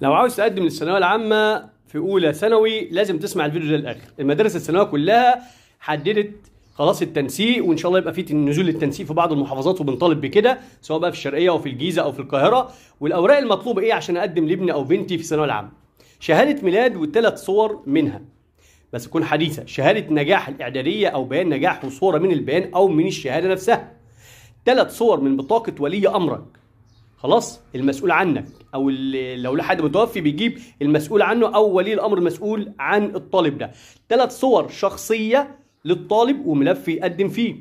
لو عاوز تقدم للثانويه العامه في اولى ثانوي لازم تسمع الفيديو ده للاخر المدارس الثانويه كلها حددت خلاص التنسيق وان شاء الله يبقى في نزول للتنسيق في بعض المحافظات وبنطالب بكده سواء بقى في الشرقيه او في الجيزه او في القاهره والاوراق المطلوبه ايه عشان اقدم لابني او بنتي في الثانويه العامه شهاده ميلاد وثلاث صور منها بس تكون حديثه شهاده نجاح الاعداديه او بيان نجاح وصوره من البيان او من الشهاده نفسها ثلاث صور من بطاقه ولي امرك خلاص المسؤول عنك او اللي لو لحد حد متوفي بيجيب المسؤول عنه او ولي الامر المسؤول عن الطالب ده ثلاث صور شخصيه للطالب وملف يقدم فيه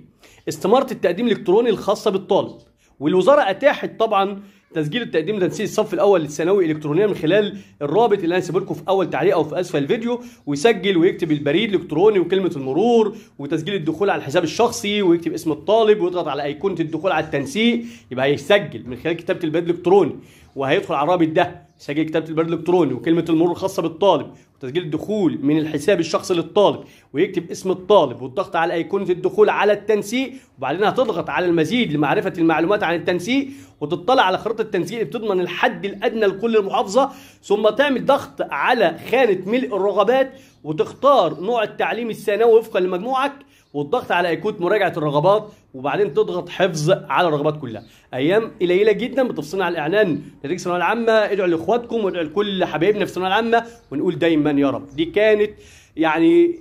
استماره التقديم الالكتروني الخاصه بالطالب والوزاره اتاحت طبعا تسجيل التقديم لتنسيق الصف الاول للثانوي الكترونيا من خلال الرابط اللي انا هسيبه لكم في اول تعليق او في اسفل الفيديو ويسجل ويكتب البريد الالكتروني وكلمه المرور وتسجيل الدخول على الحساب الشخصي ويكتب اسم الطالب ويضغط على ايقونه الدخول على التنسيق يبقى هيسجل من خلال كتابه البريد الالكتروني وهيدخل على الرابط ده سجل كتابه البريد الالكتروني وكلمه المرور الخاصه بالطالب وتسجيل الدخول من الحساب الشخصي للطالب ويكتب اسم الطالب والضغط على ايقونه الدخول على التنسيق وبعدين هتضغط على المزيد لمعرفه المعلومات عن التنسيق وتطلع على خريطه التنسيق اللي بتضمن الحد الادنى لكل المحافظة ثم تعمل ضغط على خانه ملء الرغبات وتختار نوع التعليم الثانوي وفقا لمجموعك والضغط على ايقونه مراجعه الرغبات وبعدين تضغط حفظ على الرغبات كلها ايام قليله جدا بتفصلنا على الاعلان نتيجه الثانويه العامه ادعوا لاخواتكم وادعوا لكل حبايبنا في الثانويه العامه ونقول دايما يا رب دي كانت يعني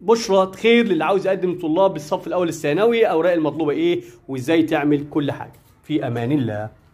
بشرة خير للي عاوز يقدم طلاب الصف الاول الثانوي اوراق المطلوبه ايه وازاي تعمل كل حاجه في امان الله